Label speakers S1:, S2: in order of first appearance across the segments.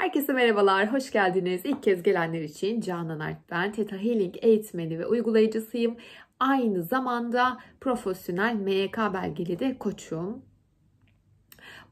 S1: Herkese merhabalar, hoş geldiniz. İlk kez gelenler için Canan Art ben, Teta Healing eğitmeni ve uygulayıcısıyım. Aynı zamanda profesyonel MYK belgeli de koçum.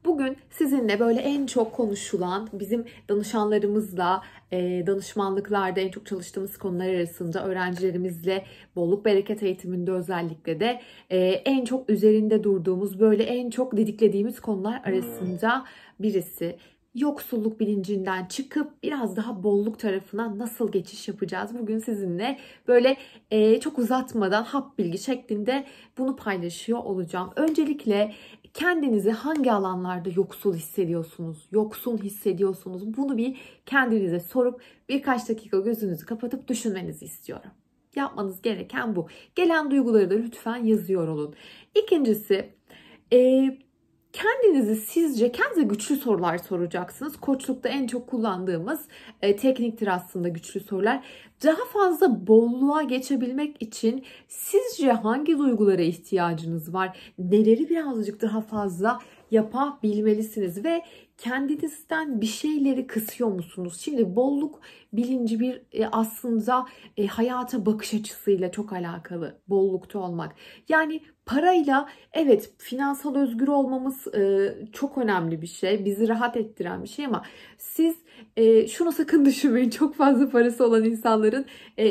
S1: Bugün sizinle böyle en çok konuşulan bizim danışanlarımızla, e, danışmanlıklarda en çok çalıştığımız konular arasında öğrencilerimizle bolluk bereket eğitiminde özellikle de e, en çok üzerinde durduğumuz böyle en çok dediklediğimiz konular arasında birisi yoksulluk bilincinden çıkıp biraz daha bolluk tarafına nasıl geçiş yapacağız? Bugün sizinle böyle e, çok uzatmadan hap bilgi şeklinde bunu paylaşıyor olacağım. Öncelikle kendinizi hangi alanlarda yoksul hissediyorsunuz? Yoksun hissediyorsunuz. Bunu bir kendinize sorup birkaç dakika gözünüzü kapatıp düşünmenizi istiyorum. Yapmanız gereken bu. Gelen duyguları da lütfen yazıyor olun. İkincisi, e, Kendinizi sizce, kendinize güçlü sorular soracaksınız. Koçlukta en çok kullandığımız e, tekniktir aslında güçlü sorular. Daha fazla bolluğa geçebilmek için sizce hangi duygulara ihtiyacınız var? Neleri birazcık daha fazla yapabilmelisiniz ve kendinizden bir şeyleri kısıyor musunuz? Şimdi bolluk bilinci bir e, aslında e, hayata bakış açısıyla çok alakalı bollukta olmak. Yani parayla evet finansal özgür olmamız e, çok önemli bir şey. Bizi rahat ettiren bir şey ama siz şunu sakın düşünmeyin çok fazla parası olan insanların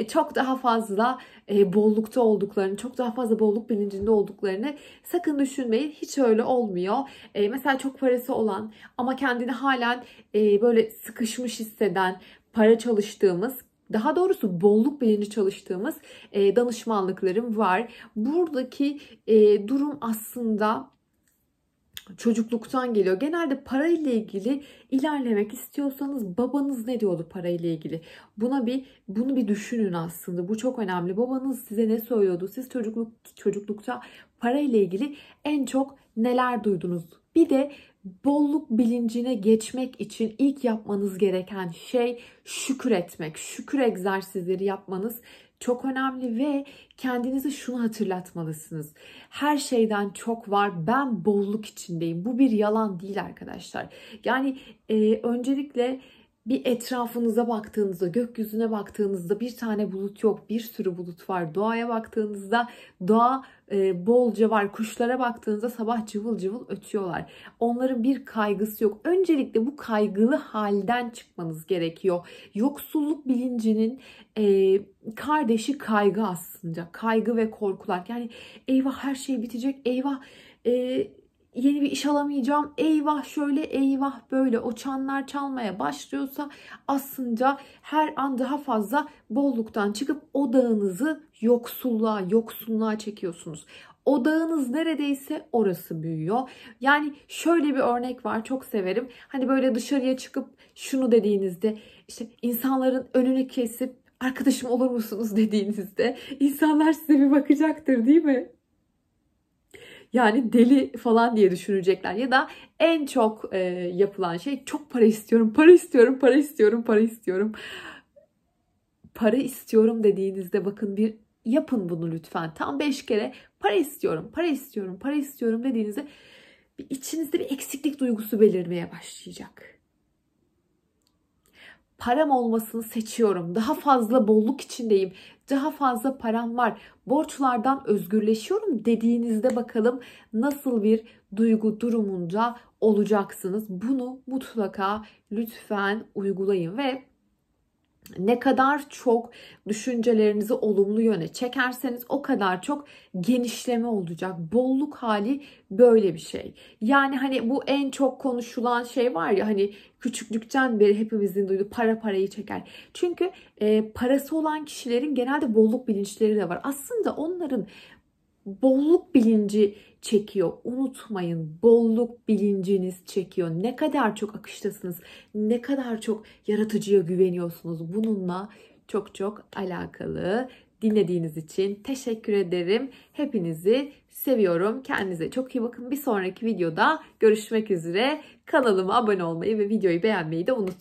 S1: çok daha fazla e, bollukta olduklarını, çok daha fazla bolluk bilincinde olduklarını sakın düşünmeyin. Hiç öyle olmuyor. E, mesela çok parası olan ama kendini halen e, böyle sıkışmış hisseden, para çalıştığımız daha doğrusu bolluk bilinci çalıştığımız e, danışmanlıklarım var. Buradaki e, durum aslında çocukluktan geliyor. Genelde parayla ilgili ilerlemek istiyorsanız babanız ne diyordu parayla ilgili? Buna bir bunu bir düşünün aslında. Bu çok önemli. Babanız size ne söylüyordu? Siz çocukluk çocuklukta parayla ilgili en çok neler duydunuz? Bir de bolluk bilincine geçmek için ilk yapmanız gereken şey şükür etmek. Şükür egzersizleri yapmanız çok önemli ve kendinize şunu hatırlatmalısınız. Her şeyden çok var. Ben bolluk içindeyim. Bu bir yalan değil arkadaşlar. Yani e, öncelikle bir etrafınıza baktığınızda, gökyüzüne baktığınızda bir tane bulut yok, bir sürü bulut var. Doğaya baktığınızda doğa e, bolca var. Kuşlara baktığınızda sabah cıvıl cıvıl ötüyorlar. Onların bir kaygısı yok. Öncelikle bu kaygılı halden çıkmanız gerekiyor. Yoksulluk bilincinin e, kardeşi kaygı aslında. Kaygı ve korkular. Yani eyvah her şey bitecek, eyvah... E, yeni bir iş alamayacağım. Eyvah şöyle eyvah böyle o çanlar çalmaya başlıyorsa aslında her an daha fazla bolluktan çıkıp odağınızı yoksulluğa, yoksulluğa çekiyorsunuz. Odağınız neredeyse orası büyüyor. Yani şöyle bir örnek var çok severim. Hani böyle dışarıya çıkıp şunu dediğinizde işte insanların önünü kesip arkadaşım olur musunuz dediğinizde insanlar size bir bakacaktır değil mi? Yani deli falan diye düşünecekler. Ya da en çok e, yapılan şey çok para istiyorum, para istiyorum, para istiyorum, para istiyorum. Para istiyorum dediğinizde bakın bir yapın bunu lütfen. Tam 5 kere para istiyorum, para istiyorum, para istiyorum dediğinizde içinizde bir eksiklik duygusu belirmeye başlayacak param olmasını seçiyorum. Daha fazla bolluk içindeyim. Daha fazla param var. Borçlardan özgürleşiyorum dediğinizde bakalım nasıl bir duygu durumunda olacaksınız. Bunu mutlaka lütfen uygulayın ve ne kadar çok düşüncelerinizi olumlu yöne çekerseniz o kadar çok genişleme olacak. Bolluk hali böyle bir şey. Yani hani bu en çok konuşulan şey var ya hani küçüklükten beri hepimizin duyduğu para parayı çeker. Çünkü e, parası olan kişilerin genelde bolluk bilinçleri de var. Aslında onların bolluk bilinci çekiyor. Unutmayın bolluk bilinciniz çekiyor. Ne kadar çok akıştasınız, ne kadar çok yaratıcıya güveniyorsunuz. Bununla çok çok alakalı. Dinlediğiniz için teşekkür ederim. Hepinizi seviyorum. Kendinize çok iyi bakın. Bir sonraki videoda görüşmek üzere. Kanalıma abone olmayı ve videoyu beğenmeyi de unutmayın.